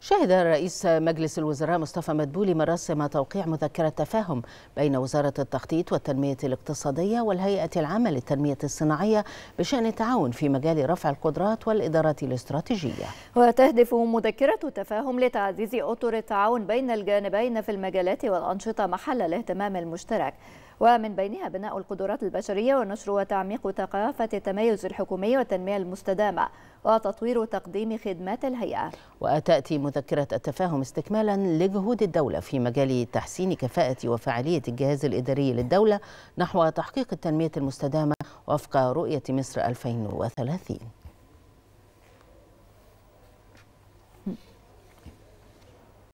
شهد رئيس مجلس الوزراء مصطفى مدبولي مراسم توقيع مذكرة تفاهم بين وزارة التخطيط والتنمية الاقتصادية والهيئة العامة للتنمية الصناعية بشأن التعاون في مجال رفع القدرات والإدارة الاستراتيجية. وتهدف مذكرة التفاهم لتعزيز أطر التعاون بين الجانبين في المجالات والأنشطة محل الاهتمام المشترك. ومن بينها بناء القدرات البشرية ونشر وتعميق ثقافة التميز الحكومي والتنمية المستدامة وتطوير تقديم خدمات الهيئة وتأتي مذكرة التفاهم استكمالا لجهود الدولة في مجال تحسين كفاءة وفعالية الجهاز الإداري للدولة نحو تحقيق التنمية المستدامة وفق رؤية مصر 2030